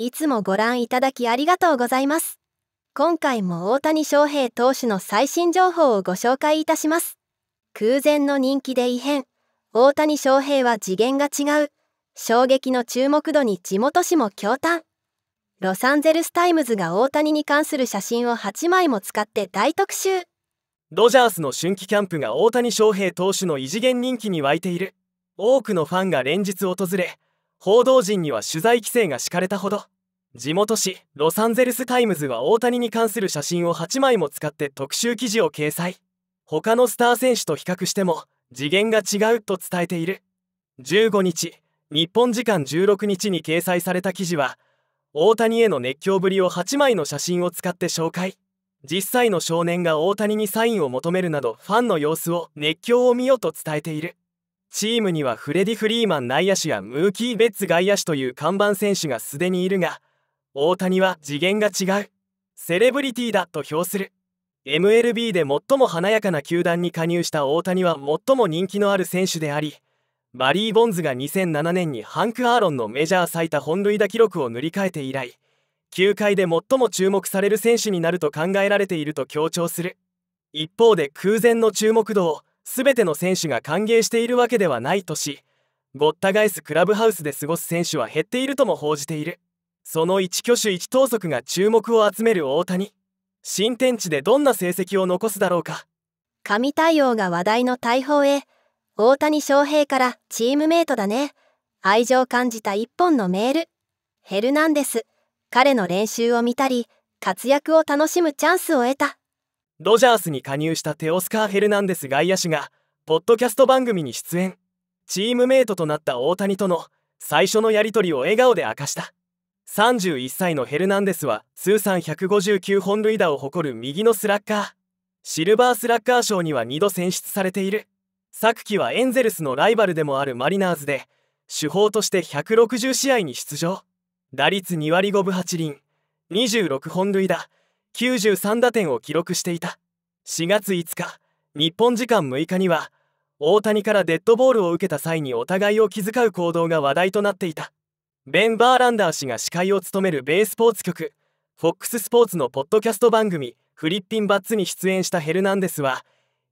いつもご覧いただきありがとうございます。今回も大谷翔平投手の最新情報をご紹介いたします。空前の人気で異変。大谷翔平は次元が違う。衝撃の注目度に地元紙も驚嘆。ロサンゼルスタイムズが大谷に関する写真を8枚も使って大特集。ドジャースの春季キャンプが大谷翔平投手の異次元人気に湧いている。多くのファンが連日訪れ報道陣には取材規制が敷かれたほど地元紙ロサンゼルス・タイムズは大谷に関する写真を8枚も使って特集記事を掲載他のスター選手と比較しても次元が違うと伝えている15日日本時間16日に掲載された記事は大谷への熱狂ぶりを8枚の写真を使って紹介実際の少年が大谷にサインを求めるなどファンの様子を熱狂を見よと伝えているチームにはフレディ・フリーマン内野手やムーキー・ベッツ外野手という看板選手がすでにいるが大谷は次元が違うセレブリティだと評する MLB で最も華やかな球団に加入した大谷は最も人気のある選手でありバリー・ボンズが2007年にハンク・アーロンのメジャー最多本塁打記録を塗り替えて以来球界で最も注目される選手になると考えられていると強調する一方で空前の注目度を全ての選手が歓迎しているわけではないとしごった返すクラブハウスで過ごす選手は減っているとも報じているその一挙手一投足が注目を集める大谷新天地でどんな成績を残すだろうか神対応が話題の大砲へ大谷翔平からチームメートだね愛情感じた一本のメールヘルナンデス彼の練習を見たり活躍を楽しむチャンスを得たドジャースに加入したテオスカー・ヘルナンデス外野手がポッドキャスト番組に出演チームメートとなった大谷との最初のやり取りを笑顔で明かした31歳のヘルナンデスは通算159本塁打を誇る右のスラッガーシルバースラッガー賞には2度選出されている昨季はエンゼルスのライバルでもあるマリナーズで主砲として160試合に出場打率2割5分8厘26本塁打93打点を記録していた4月5日日本時間6日には大谷からデッドボールを受けた際にお互いを気遣う行動が話題となっていたベン・バーランダー氏が司会を務めるベースポーツ局 FOX スポーツのポッドキャスト番組「フリッピン・バッツ」に出演したヘルナンデスは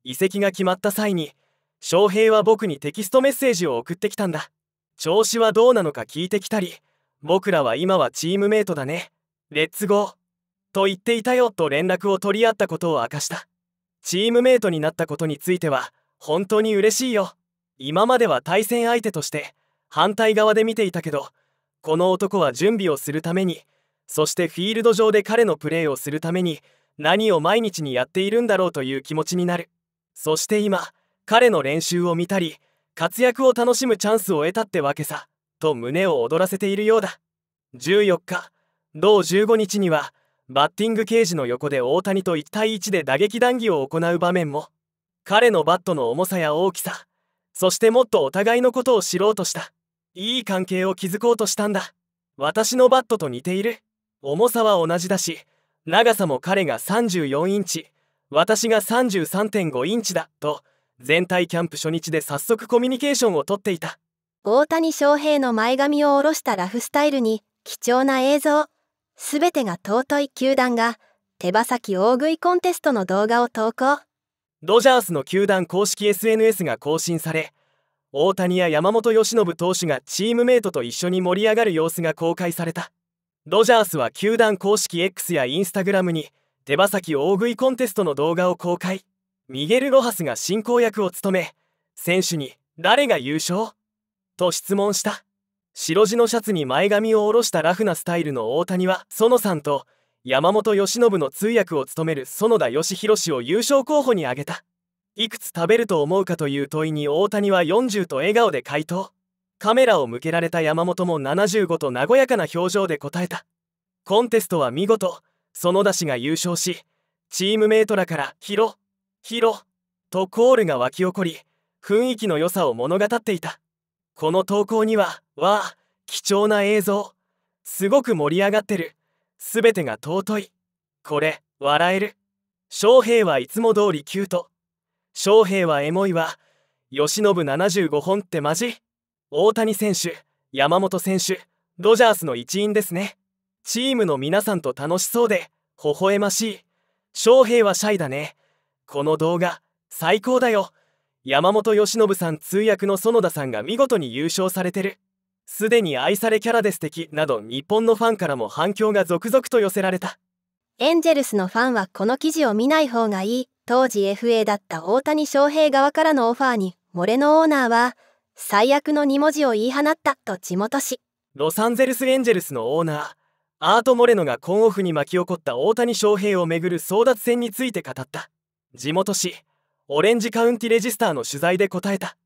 移籍が決まった際に「翔平は僕にテキストメッセージを送ってきたんだ調子はどうなのか聞いてきたり僕らは今はチームメイトだねレッツゴーと言っていたよと連絡を取り合ったことを明かしたチームメートになったことについては本当に嬉しいよ今までは対戦相手として反対側で見ていたけどこの男は準備をするためにそしてフィールド上で彼のプレーをするために何を毎日にやっているんだろうという気持ちになるそして今彼の練習を見たり活躍を楽しむチャンスを得たってわけさと胸を躍らせているようだ14日同15日にはバッティングケージの横で大谷と1対1で打撃談義を行う場面も彼のバットの重さや大きさそしてもっとお互いのことを知ろうとしたいい関係を築こうとしたんだ私のバットと似ている重さは同じだし長さも彼が34インチ私が33.5インチだと全体キャンプ初日で早速コミュニケーションをとっていた大谷翔平の前髪を下ろしたラフスタイルに貴重な映像すべてが尊い球団が手羽先大食いコンテストの動画を投稿ドジャースの球団公式 SNS が更新され大谷や山本由伸投手がチームメートと一緒に盛り上がる様子が公開されたドジャースは球団公式 X や instagram に手羽先大食いコンテストの動画を公開ミゲル・ロハスが進行役を務め選手に「誰が優勝?」と質問した白地のシャツに前髪を下ろしたラフなスタイルの大谷は園さんと山本由伸の通訳を務める園田義弘氏を優勝候補に挙げたいくつ食べると思うかという問いに大谷は40と笑顔で回答カメラを向けられた山本も75と和やかな表情で答えたコンテストは見事園田氏が優勝しチームメートらから「ヒロヒロ」とコールが沸き起こり雰囲気の良さを物語っていた。この投稿にはわあ貴重な映像すごく盛り上がってる全てが尊いこれ笑える翔平はいつも通りキュート翔平はエモいわ由伸75本ってマジ大谷選手山本選手ドジャースの一員ですねチームの皆さんと楽しそうで微笑ましい翔平はシャイだねこの動画最高だよ山本由伸さん通訳の園田さんが見事に優勝されてるすでに愛されキャラで素敵など日本のファンからも反響が続々と寄せられたエンジェルスのファンはこの記事を見ない方がいい当時 FA だった大谷翔平側からのオファーにモレノオーナーは最悪の2文字を言い放ったと地元紙ロサンゼルス・エンジェルスのオーナーアート・モレノがコンオフに巻き起こった大谷翔平をめぐる争奪戦について語った地元紙オレンジカウンティレジスターの取材で答えた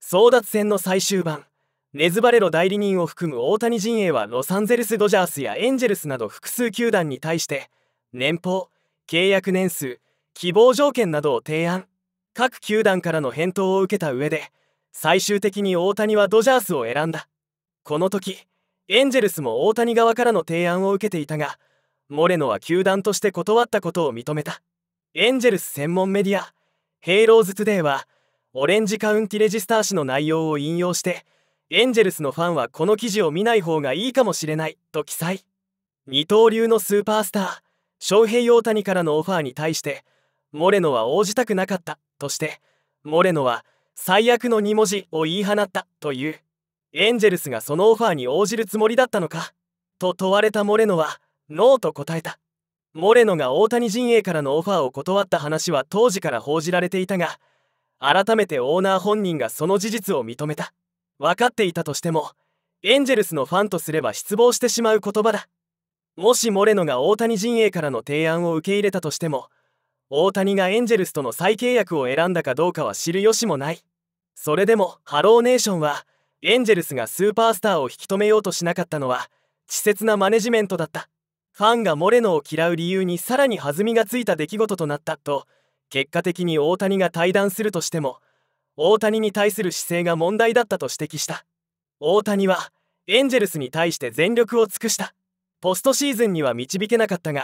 争奪戦の最終盤ネズバレロ代理人を含む大谷陣営はロサンゼルス・ドジャースやエンジェルスなど複数球団に対して年俸契約年数希望条件などを提案各球団からの返答を受けた上で最終的に大谷はドジャースを選んだこの時エンジェルスも大谷側からの提案を受けていたがモレノは球団として断ったことを認めたエンジェルス専門メディアヘイローズ・トゥデイはオレンジカウンティレジスター誌の内容を引用してエンジェルスのファンはこの記事を見ない方がいいかもしれないと記載二刀流のスーパースター翔平大谷からのオファーに対してモレノは応じたくなかったとしてモレノは最悪の2文字を言い放ったというエンジェルスがそのオファーに応じるつもりだったのかと問われたモレノはノーと答えたモレノが大谷陣営からのオファーを断った話は当時から報じられていたが改めてオーナー本人がその事実を認めた分かっていたとしてもエンジェルスのファンとすれば失望してしまう言葉だもしモレノが大谷陣営からの提案を受け入れたとしても大谷がエンジェルスとの再契約を選んだかどうかは知る由もないそれでもハローネーションはエンジェルスがスーパースターを引き止めようとしなかったのは稚拙なマネジメントだったファンがモレノを嫌う理由にさらに弾みがついた出来事となったと結果的に大谷が対談するとしても大谷に対する姿勢が問題だったと指摘した大谷はエンジェルスに対して全力を尽くしたポストシーズンには導けなかったが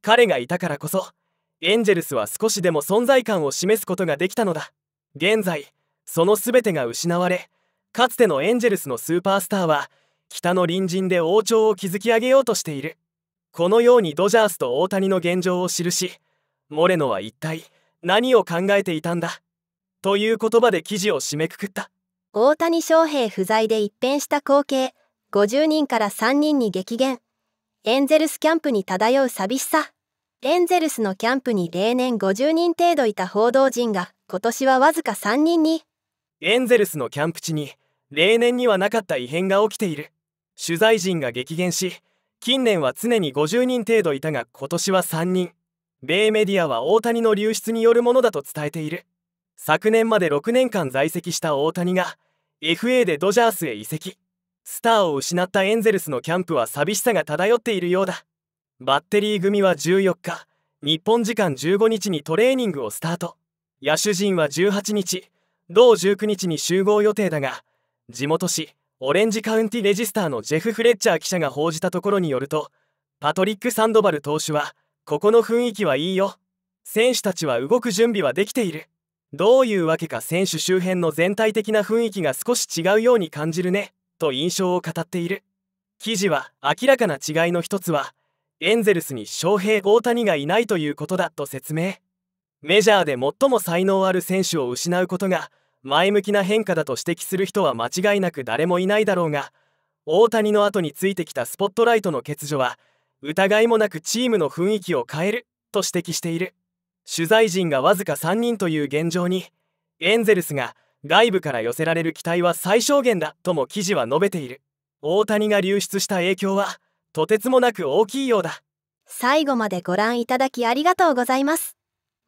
彼がいたからこそエンジェルスは少しでも存在感を示すことができたのだ現在その全てが失われかつてのエンジェルスのスーパースターは北の隣人で王朝を築き上げようとしているこのようにドジャースと大谷の現状を記しモレノは一体何を考えていたんだという言葉で記事を締めくくった大谷翔平不在で一変した光景50人から3人に激減エンゼルスキャンプに漂う寂しさエンゼルスのキャンプに例年50人程度いた報道陣が今年はわずか3人にエンゼルスのキャンプ地に例年にはなかった異変が起きている取材陣が激減し近年は常に50人程度いたが今年は3人米メディアは大谷の流出によるものだと伝えている昨年まで6年間在籍した大谷が FA でドジャースへ移籍スターを失ったエンゼルスのキャンプは寂しさが漂っているようだバッテリー組は14日日本時間15日にトレーニングをスタート野手陣は18日同19日に集合予定だが地元紙オレンジカウンティレジスターのジェフ・フレッチャー記者が報じたところによるとパトリック・サンドバル投手はここの雰囲気はいいよ選手たちは動く準備はできているどういうわけか選手周辺の全体的な雰囲気が少し違うように感じるねと印象を語っている記事は明らかな違いの一つはエンゼルスに翔平大谷がいないということだと説明メジャーで最も才能ある選手を失うことが前向きな変化だと指摘する人は間違いなく誰もいないだろうが大谷の後についてきたスポットライトの欠如は疑いもなくチームの雰囲気を変えると指摘している取材陣がわずか3人という現状にエンゼルスが外部から寄せられる期待は最小限だとも記事は述べている大谷が流出した影響はとてつもなく大きいようだ最後までご覧いただきありがとうございます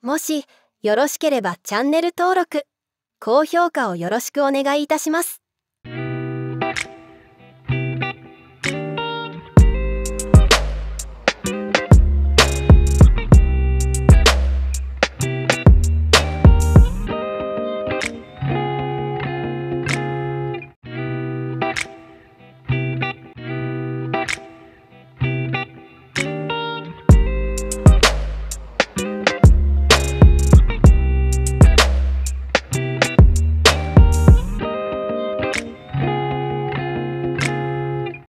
もしよろしければチャンネル登録高評価をよろしくお願いいたします。